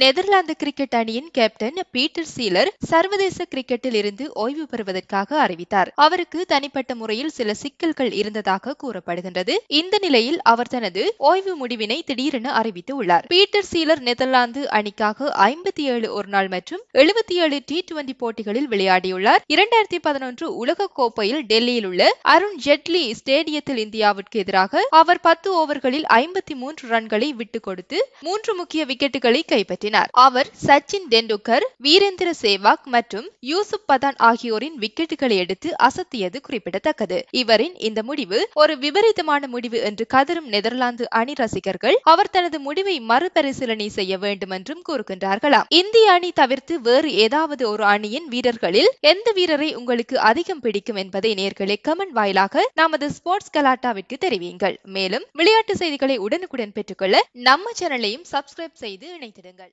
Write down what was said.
Netherlands cricket அணியின் captain Peter Seelaar சர்வதேச கிரிக்கெட்டில் இருந்து ஓய்வு பெறுவதற்காக அறிவித்தார் அவருக்கு தனிப்பட்ட முறையில் சில சிக்கல்கள் இருந்ததாக கூறப்படுகின்றது இந்த நிலையில் அவர் தனது ஓய்வு முடிவினை திடீரென அறிவித்து உள்ளார் பீட்டர் சீலர் நெதர்லாந்து அணிக்காக ஐம்பத்தி ஏழு ஒருநாள் மற்றும் எழுபத்தி ஏழு டி டுவெண்டி போட்டிகளில் விளையாடியுள்ளார் இரண்டாயிரத்தி பதினொன்று உலக கோப்பையில் டெல்லியில் உள்ள அருண் ஜெட்லி ஸ்டேடியத்தில் இந்தியாவிற்கு எதிராக அவர் பத்து ஓவர்களில் ஐம்பத்தி மூன்று ரன்களை விட்டுக் கொடுத்து மூன்று முக்கிய விக்கெட்டுகளை கைப்பற்றினார் வீழ்த்தினார் அவர் சச்சின் டெண்டுல்கர் வீரேந்திர சேவாக் மற்றும் யூசுப் பதான் ஆகியோரின் விக்கெட்டுகளை எடுத்து அசத்தியது குறிப்பிடத்தக்கது இவரின் இந்த முடிவு ஒரு விபரீதமான முடிவு என்று கதரும் நெதர்லாந்து அணி ரசிகர்கள் அவர் தனது முடிவை மறுபரிசீலனை செய்ய வேண்டும் என்றும் கூறுகின்றார்களாம் இந்திய அணி தவிர்த்து வேறு ஏதாவது ஒரு அணியின் வீரர்களில் எந்த வீரரை உங்களுக்கு அதிகம் பிடிக்கும் என்பதை நேர்களை கமெண்ட் வாயிலாக நமது ஸ்போர்ட்ஸ் கலாட்டாவிற்கு தெரிவியுங்கள் மேலும் விளையாட்டு செய்திகளை உடனுக்குடன் பெற்றுக்கொள்ள நம்ம சேனலையும் சப்ஸ்கிரைப் செய்து இணைத்திடுங்கள்